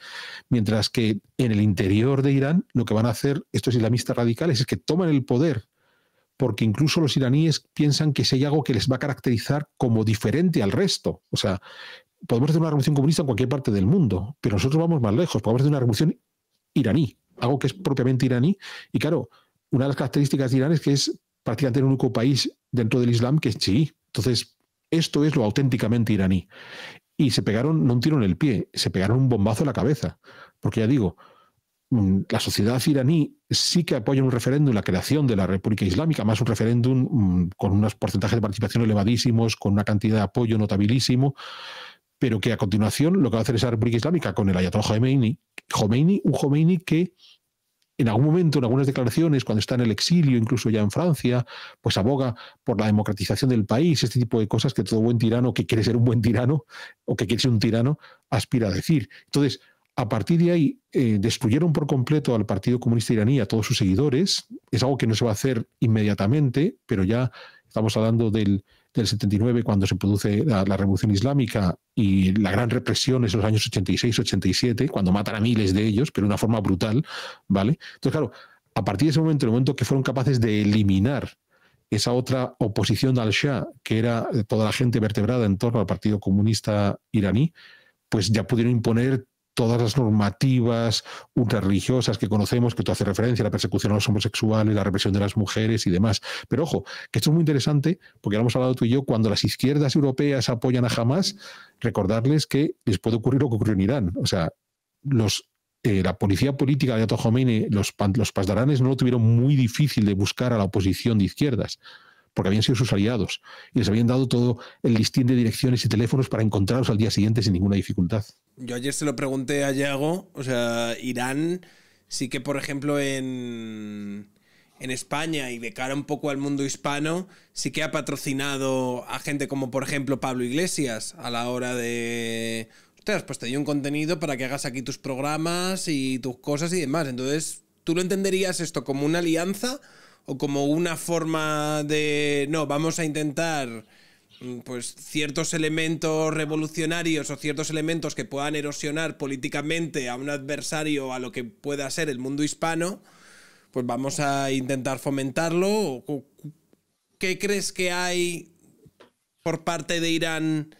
Mientras que en el interior de Irán lo que van a hacer estos islamistas radicales es que toman el poder porque incluso los iraníes piensan que si hay algo que les va a caracterizar como diferente al resto. O sea, podemos hacer una revolución comunista en cualquier parte del mundo, pero nosotros vamos más lejos, podemos hacer una revolución iraní, algo que es propiamente iraní. Y claro, una de las características de Irán es que es prácticamente el único país dentro del Islam que es chií. Entonces, esto es lo auténticamente iraní. Y se pegaron no un tiro en el pie, se pegaron un bombazo en la cabeza. Porque ya digo, mm, la sociedad iraní sí que apoya un referéndum, en la creación de la República Islámica, más un referéndum mm, con unos porcentajes de participación elevadísimos, con una cantidad de apoyo notabilísimo, pero que a continuación lo que va a hacer esa República Islámica con el Ayatollah Khomeini, Khomeini un Khomeini que en algún momento, en algunas declaraciones, cuando está en el exilio, incluso ya en Francia, pues aboga por la democratización del país, este tipo de cosas que todo buen tirano que quiere ser un buen tirano o que quiere ser un tirano aspira a decir. Entonces, a partir de ahí, eh, destruyeron por completo al Partido Comunista Iraní, a todos sus seguidores. Es algo que no se va a hacer inmediatamente, pero ya estamos hablando del del 79 cuando se produce la, Revolución Islámica y la gran represión en los años 86-87, cuando matan a miles de ellos, pero de una forma brutal, ¿vale? Entonces, claro, a partir de ese momento, el momento que fueron capaces de eliminar esa otra oposición al Shah, que era toda la gente vertebrada en torno al Partido Comunista iraní, pues ya pudieron imponer todas las normativas religiosas que conocemos, que tú haces referencia a la persecución a los homosexuales, la represión de las mujeres y demás. Pero ojo, que esto es muy interesante, porque ya lo hemos hablado tú y yo, cuando las izquierdas europeas apoyan a Hamas, recordarles que les puede ocurrir lo que ocurrió en Irán. O sea, los eh, la policía política de Ayatollah Khomeini, los, los pasdaranes no lo tuvieron muy difícil de buscar a la oposición de izquierdas porque habían sido sus aliados y les habían dado todo el listín de direcciones y teléfonos para encontrarlos al día siguiente sin ninguna dificultad. Yo ayer se lo pregunté a Yago, o sea, Irán sí que, por ejemplo, en, España y de cara un poco al mundo hispano, sí que ha patrocinado a gente como, por ejemplo, Pablo Iglesias a la hora de... Ostras, pues te dio un contenido para que hagas aquí tus programas y tus cosas y demás. Entonces, ¿tú lo entenderías esto como una alianza? o como una forma de, no, vamos a intentar mm, pues ciertos elementos revolucionarios o ciertos elementos que puedan erosionar políticamente a un adversario a lo que pueda ser el mundo hispano, pues vamos a intentar fomentarlo. ¿Qué crees que hay por parte de Irán?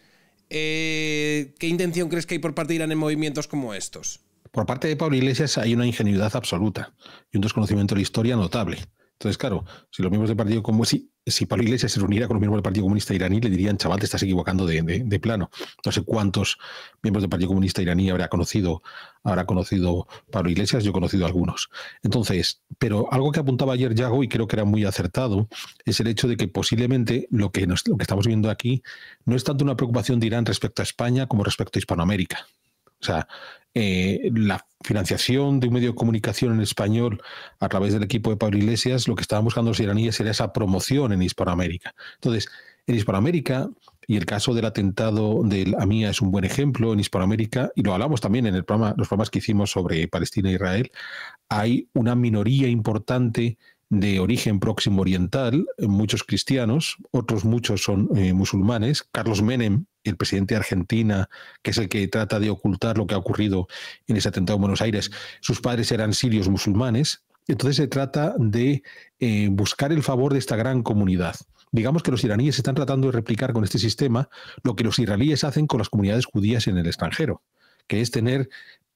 Eh, ¿Qué intención crees que hay por parte de Irán en movimientos como estos? Por parte de Pablo Iglesias hay una ingenuidad absoluta y un desconocimiento de la historia notable. Entonces, claro, si los miembros del Partido Comunista, si, Pablo Iglesias se reuniera con los miembros del Partido Comunista iraní, le dirían, chaval, te estás equivocando de, plano. No sé cuántos miembros del Partido Comunista iraní habrá conocido, habrá conocido Pablo Iglesias, yo he conocido algunos. Entonces, pero algo que apuntaba ayer Yago y creo que era muy acertado, es el hecho de que posiblemente lo que, lo que estamos viendo aquí no es tanto una preocupación de Irán respecto a España como respecto a Hispanoamérica. O sea, eh, la financiación de un medio de comunicación en español a través del equipo de Pablo Iglesias, lo que estaban buscando los iraníes era esa promoción en Hispanoamérica. Entonces, en Hispanoamérica, y el caso del atentado del AMIA es un buen ejemplo en Hispanoamérica, y lo hablamos también en el programa, los programas que hicimos sobre Palestina e Israel, hay una minoría importante de origen próximo oriental, muchos cristianos, otros muchos son eh, musulmanes. Carlos Menem, el presidente de Argentina, que es el que trata de ocultar lo que ha ocurrido en ese atentado en Buenos Aires, sus padres eran sirios musulmanes. Entonces se trata de eh, buscar el favor de esta gran comunidad. Digamos que los iraníes están tratando de replicar con este sistema lo que los israelíes hacen con las comunidades judías en el extranjero que es tener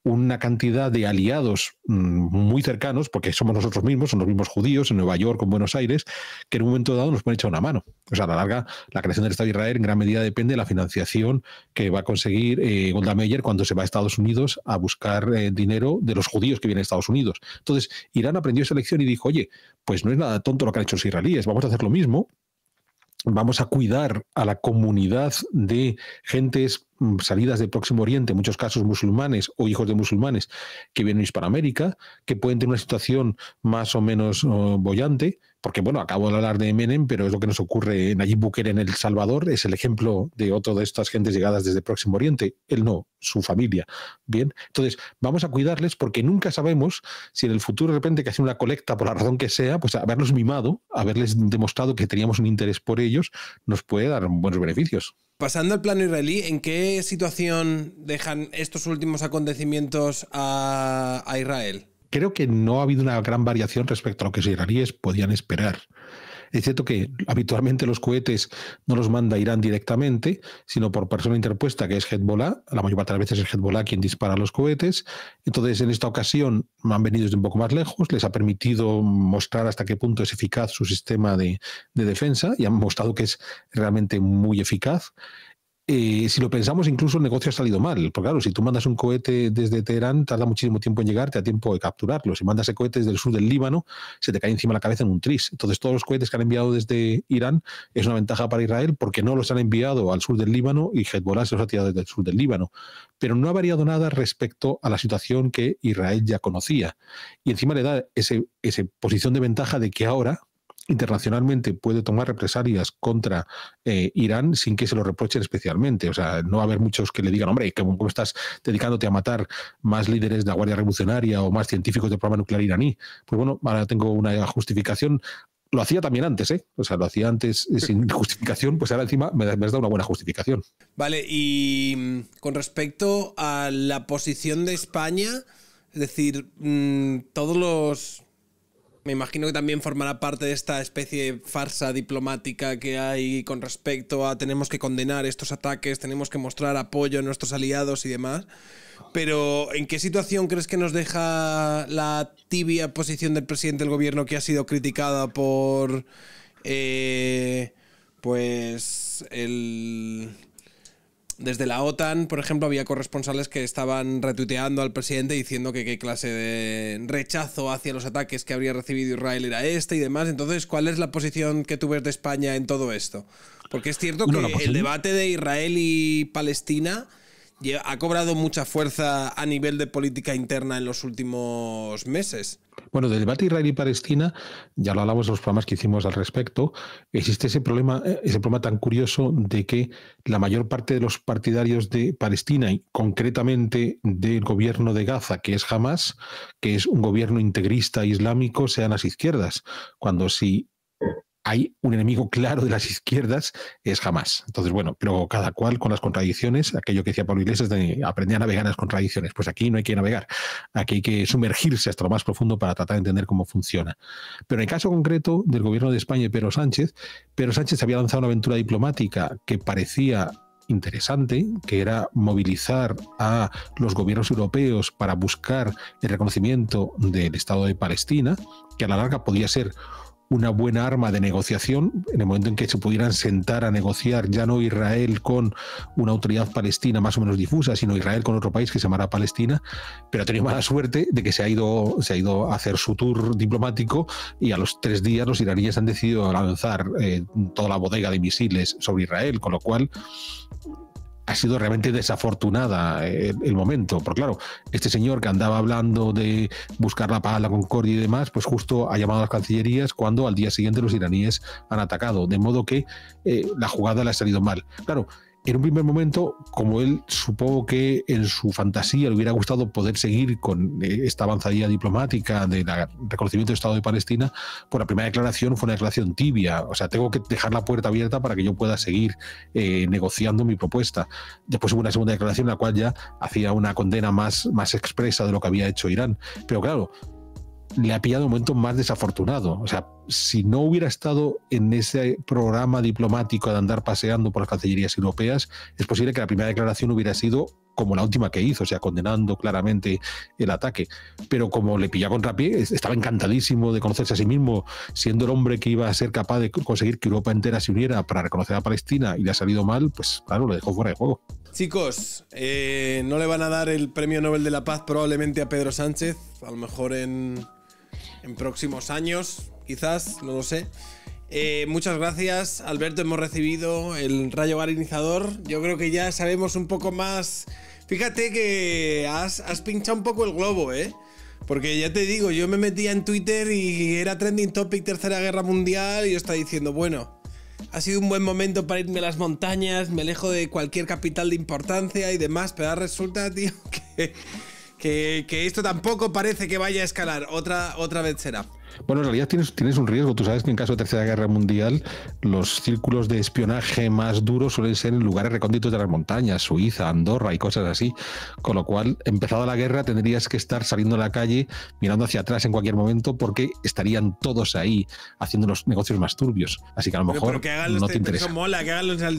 una cantidad de aliados mm, muy cercanos, porque somos nosotros mismos, son los mismos judíos en Nueva York, en Buenos Aires, que en un momento dado nos pueden echar una mano. O sea, a la larga, la creación del Estado de Israel en gran medida depende de la financiación que va a conseguir eh, Golda Meir cuando se va a Estados Unidos a buscar eh, dinero de los judíos que vienen a Estados Unidos. Entonces, Irán aprendió esa lección y dijo, oye, pues no es nada tonto lo que han hecho los israelíes, vamos a hacer lo mismo, vamos a cuidar a la comunidad de gentes Mm, salidas del Próximo Oriente, muchos casos musulmanes o hijos de musulmanes que vienen a Hispanoamérica, que pueden tener una situación más o menos oh, bollante, porque bueno, acabo de hablar de Menem, pero es lo que nos ocurre en Nayib en El Salvador, es el ejemplo de otro de estas gentes llegadas desde Próximo Oriente, él no, su familia. Bien, entonces vamos a cuidarles porque nunca sabemos si en el futuro de repente que hacen una colecta por la razón que sea, pues haberlos mimado, haberles demostrado que teníamos un interés por ellos, nos puede dar buenos beneficios. Pasando al plano israelí, ¿en qué situación dejan estos últimos acontecimientos a, Israel? Creo que no ha habido una gran variación respecto a lo que los israelíes podían esperar. Es cierto que habitualmente los cohetes no los manda Irán directamente, sino por persona interpuesta que es Hezbollah. La mayor parte de las veces es Hezbollah quien dispara los cohetes. Entonces, en esta ocasión han venido desde un poco más lejos, les ha permitido mostrar hasta qué punto es eficaz su sistema de, de defensa y han mostrado que es realmente muy eficaz. Eh, si lo pensamos, incluso el negocio ha salido mal. Porque claro, si tú mandas un cohete desde Teherán, tarda muchísimo tiempo en llegar, te da tiempo de capturarlo. Si mandas cohete desde el sur del Líbano, se te cae encima la cabeza en un tris. Entonces, todos los cohetes que han enviado desde Irán es una ventaja para Israel porque no los han enviado al sur del Líbano y Hezbollah se los ha tirado desde el sur del Líbano. Pero no ha variado nada respecto a la situación que Israel ya conocía. Y encima le da esa ese posición de ventaja de que ahora internacionalmente puede tomar represalias contra eh, Irán sin que se lo reprochen especialmente. O sea, no va a haber muchos que le digan, hombre, ¿cómo estás dedicándote a matar más líderes de la Guardia Revolucionaria o más científicos del programa nuclear iraní? Pues bueno, ahora tengo una justificación lo hacía también antes, ¿eh? O sea, lo hacía antes eh, sin justificación, pues ahora encima me, has dado una buena justificación. Vale, y mm, con respecto a la posición de España, es decir, mm, todos los me imagino que también formará parte de esta especie de farsa diplomática que hay con respecto a tenemos que condenar estos ataques, tenemos que mostrar apoyo a nuestros aliados y demás. Pero ¿en qué situación crees que nos deja la tibia posición del presidente del gobierno que ha sido criticada por... Eh, pues el desde la OTAN, por ejemplo, había corresponsales que estaban retuiteando al presidente diciendo que qué clase de rechazo hacia los ataques que habría recibido Israel era este y demás. Entonces, ¿cuál es la posición que tú ves de España en todo esto? Porque es cierto que pues el debate de Israel y Palestina ha cobrado mucha fuerza a nivel de política interna en los últimos meses. Bueno, del debate Israel-Palestina, ya lo hablamos en los programas que hicimos al respecto, existe ese problema, eh, ese problema tan curioso de que la mayor parte de los partidarios de Palestina, y concretamente del gobierno de Gaza, que es Hamas, que es un gobierno integrista islámico, sean las izquierdas. Cuando si hay un enemigo claro de las izquierdas, es jamás. Entonces, bueno, pero cada cual con las contradicciones, aquello que decía Pablo Iglesias de aprender a navegar en las contradicciones. Pues aquí no hay que navegar, aquí hay que sumergirse hasta lo más profundo para tratar de entender cómo funciona. Pero en el caso concreto del gobierno de España y Pedro Sánchez, Pedro Sánchez había lanzado una aventura diplomática que parecía interesante, que era movilizar a los gobiernos europeos para buscar el reconocimiento del Estado de Palestina, que a la larga podía ser una buena arma de negociación en el momento en que se pudieran sentar a negociar ya no Israel con una autoridad palestina más o menos difusa, sino Israel con otro país que se llamará Palestina, pero ha tenido mala suerte de que se ha ido, se ha ido a hacer su tour diplomático y a los tres días los iraníes han decidido lanzar eh, toda la bodega de misiles sobre Israel, con lo cual ha sido realmente desafortunada eh, el, momento. Porque claro, este señor que andaba hablando de buscar la paz, la concordia y demás, pues justo ha llamado a las cancillerías cuando al día siguiente los iraníes han atacado. De modo que eh, la jugada le ha salido mal. Claro, en un primer momento, como él supongo que en su fantasía le hubiera gustado poder seguir con eh, esta avanzadilla diplomática del reconocimiento del Estado de Palestina, pues la primera declaración fue una declaración tibia. O sea, tengo que dejar la puerta abierta para que yo pueda seguir eh, negociando mi propuesta. Después hubo una segunda declaración en la cual ya hacía una condena más, más expresa de lo que había hecho Irán. Pero claro, le ha pillado un momento más desafortunado. O sea, si no hubiera estado en ese programa diplomático de andar paseando por las cancillerías europeas, es posible que la primera declaración hubiera sido como la última que hizo, o sea, condenando claramente el ataque. Pero como le pilla contra contrapié, estaba encantadísimo de conocerse a sí mismo, siendo el hombre que iba a ser capaz de conseguir que Europa entera se uniera para reconocer a Palestina y le ha salido mal, pues claro, lo dejó fuera de juego. Chicos, eh, no le van a dar el premio Nobel de la Paz probablemente a Pedro Sánchez, a lo mejor en en próximos años, quizás, no lo sé. Eh, muchas gracias, Alberto. Hemos recibido el rayo galinizador. Yo creo que ya sabemos un poco más. Fíjate que has, pinchado un poco el globo, ¿eh? Porque ya te digo, yo me metía en Twitter y era trending topic Tercera Guerra Mundial y yo estaba diciendo, bueno, ha sido un buen momento para irme a las montañas, me alejo de cualquier capital de importancia y demás, pero resulta, tío, que que, esto tampoco parece que vaya a escalar. Otra, otra vez será. Bueno, en realidad tienes, tienes un riesgo. Tú sabes que en caso de Tercera Guerra Mundial, los círculos de espionaje más duros suelen ser en lugares recónditos de las montañas, Suiza, Andorra y cosas así. Con lo cual, empezada la guerra, tendrías que estar saliendo a la calle, mirando hacia atrás en cualquier momento, porque estarían todos ahí haciendo los negocios más turbios. Así que a lo mejor no te interesa.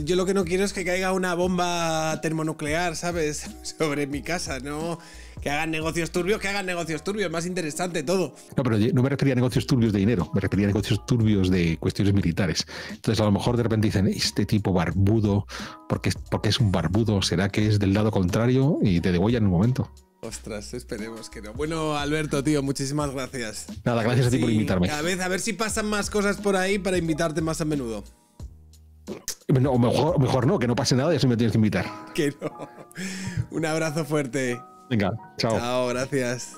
yo lo que no quiero es que caiga una bomba termonuclear, ¿sabes? Sobre mi casa, ¿no? que hagan negocios turbios, que hagan negocios turbios, más interesante todo. No, pero no me refería a negocios turbios de dinero, me refería a negocios turbios de cuestiones militares. Entonces, a lo mejor de repente dicen, este tipo barbudo, ¿Por qué es un barbudo, ¿será que es del lado contrario? Y te ya en un momento. Ostras, esperemos que no. Bueno, Alberto, tío, muchísimas gracias. Nada, gracias a, ti por invitarme. A ver si pasan más cosas por ahí para invitarte más a menudo. O mejor, mejor no, que no pase nada y así me tienes que invitar. Que no. Un abrazo fuerte. Venga, chao. Chao, gracias.